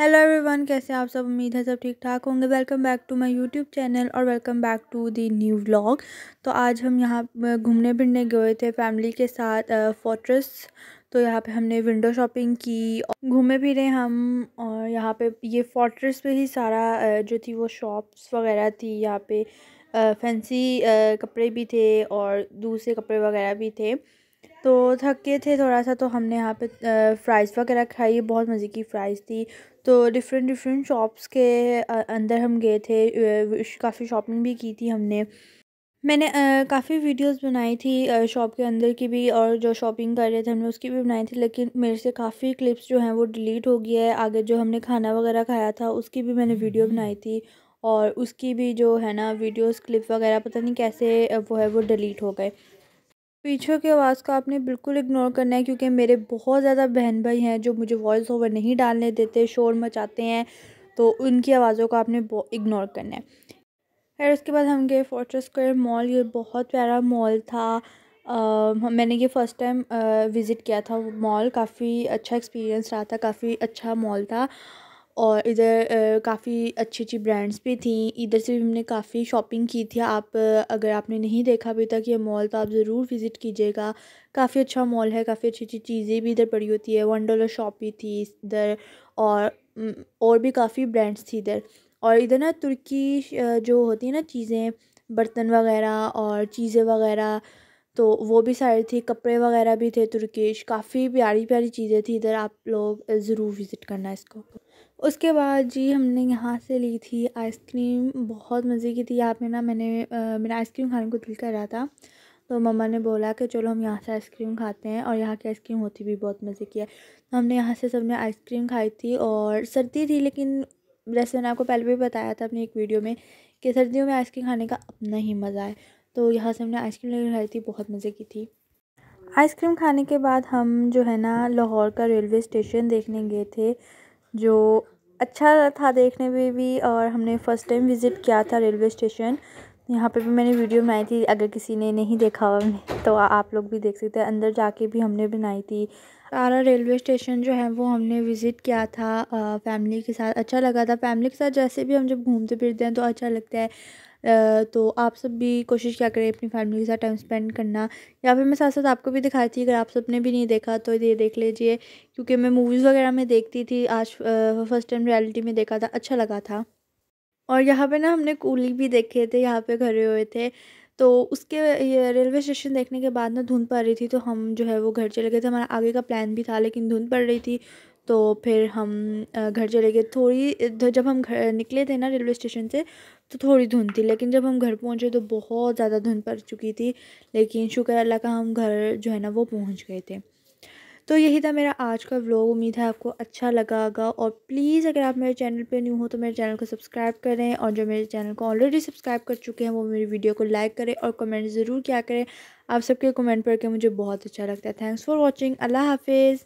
Hello everyone कैसे आप सब उम्मीद है सब ठीक ठाक होंगे welcome back to my YouTube channel और welcome back to the new vlog तो आज हम यहाँ घूमने फिरने गए थे फैमिली के साथ फोर्ट्रेस तो यहाँ पे हमने विंडो शॉपिंग की घूमे फिरे हम और यहाँ पे ये फोर्ट्रेस पे ही सारा जो थी वो शॉप्स वगैरह थी यहाँ पे फैंसी कपड़े भी थे और दूसरे कपड़े वगैरह भी थे तो थके थे थोड़ा सा तो हमने यहाँ पे फ़्राइज़ वगैरह खाई बहुत मज़े की फ़्राइज़ थी तो डिफरेंट डिफरेंट शॉप्स के अंदर हम गए थे काफ़ी शॉपिंग भी की थी हमने मैंने काफ़ी वीडियोस बनाई थी शॉप के अंदर की भी और जो शॉपिंग कर रहे थे हमने उसकी भी बनाई थी लेकिन मेरे से काफ़ी क्लिप्स जो हैं वो डिलीट हो गई है आगे जो हमने खाना वगैरह खाया था उसकी भी मैंने वीडियो हम्म। बनाई थी और उसकी भी जो है ना वीडियोस क्लिप वगैरह पता नहीं कैसे वो है वो डिलीट हो गए पीछे की आवाज़ को आपने बिल्कुल इग्नोर करना है क्योंकि मेरे बहुत ज़्यादा बहन भाई हैं जो मुझे वॉइस ओवर नहीं डालने देते शोर मचाते हैं तो उनकी आवाज़ों को आपने इग्नोर करना है फिर उसके बाद हम गए फोर्ट्रेस स्क्वायर मॉल ये बहुत प्यारा मॉल था आ, मैंने ये फ़र्स्ट टाइम विज़िट किया था मॉल काफ़ी अच्छा एक्सपीरियंस रहा था काफ़ी अच्छा मॉल था और इधर काफ़ी अच्छी अच्छी ब्रांड्स भी थी इधर से भी हमने काफ़ी शॉपिंग की थी आप अगर आपने नहीं देखा अभी तक ये मॉल तो आप ज़रूर विज़िट कीजिएगा काफ़ी अच्छा मॉल है काफ़ी अच्छी अच्छी चीज़ें भी इधर पड़ी होती है वन डॉलर शॉप भी थी इधर और और भी काफ़ी ब्रांड्स थी इधर और इधर ना तुर्की जो होती है ना चीज़ें बर्तन वगैरह और चीज़ें वगैरह तो वो भी सारी थी कपड़े वगैरह भी थे तुर्किश काफ़ी प्यारी प्यारी चीज़ें थी इधर आप लोग ज़रूर विज़िट करना इसको उसके बाद जी हमने यहाँ से ली थी आइसक्रीम बहुत मज़े की थी यहाँ में ना मैंने आ, मेरा आइसक्रीम खाने को दिल कर रहा था तो मम्मा ने बोला कि चलो हम यहाँ से आइसक्रीम खाते हैं और यहाँ की आइसक्रीम होती भी बहुत मज़े की है तो हमने यहाँ से सबने आइसक्रीम खाई थी और सर्दी थी लेकिन जैसे मैंने आपको पहले भी बताया था अपनी एक वीडियो में कि सर्दियों में आइसक्रीम खाने का अपना ही मज़ा है तो यहाँ से हमने आइसक्रीम लेकर खाई थी बहुत मज़े की थी आइसक्रीम खाने के बाद हम जो है ना लाहौर का रेलवे स्टेशन देखने गए थे जो अच्छा था देखने में भी और हमने फ़र्स्ट टाइम विज़िट किया था रेलवे स्टेशन यहाँ पे भी मैंने वीडियो बनाई थी अगर किसी ने नहीं देखा तो आप लोग भी देख सकते हैं अंदर जाके भी हमने बनाई थी सारा रेलवे स्टेशन जो है वो हमने विज़िट किया था आ, फैमिली के साथ अच्छा लगा था फैमिली के साथ जैसे भी हम जब घूमते फिरते हैं तो अच्छा लगता है तो आप सब भी कोशिश क्या करें अपनी फैमिली के साथ टाइम स्पेंड करना या फिर मैं साथ साथ आपको भी दिखाई थी अगर आप सबने भी नहीं देखा तो ये देख लीजिए क्योंकि मैं मूवीज़ वगैरह में देखती थी आज फर्स्ट टाइम रियलिटी में देखा था अच्छा लगा था और यहाँ पे ना हमने कूली भी देखे थे यहाँ पे घरे हुए थे तो उसके रेलवे स्टेशन देखने के बाद ना धुंध पड़ रही थी तो हम जो है वो घर चले गए थे हमारा आगे का प्लान भी था लेकिन धुंध पड़ रही थी तो फिर हम घर चले गए थोड़ी जब हम घर निकले थे ना रेलवे स्टेशन से तो थोड़ी धुंध थी लेकिन जब हम घर पहुँचे तो बहुत ज़्यादा धुंध पड़ चुकी थी लेकिन शुक्र अल्लाह का हम घर जो है ना वो पहुँच गए थे तो यही था मेरा आज का व्लॉग उम्मीद है आपको अच्छा लगा होगा और प्लीज़ अगर आप मेरे चैनल पे न्यू हो तो मेरे चैनल को सब्सक्राइब करें और जो मेरे चैनल को ऑलरेडी सब्सक्राइब कर चुके हैं वो मेरी वीडियो को लाइक करें और कमेंट ज़रूर क्या करें आप सबके कमेंट पढ़ के मुझे बहुत अच्छा लगता है थैंक्स फॉर वॉचिंग अल्लाह हाफिज़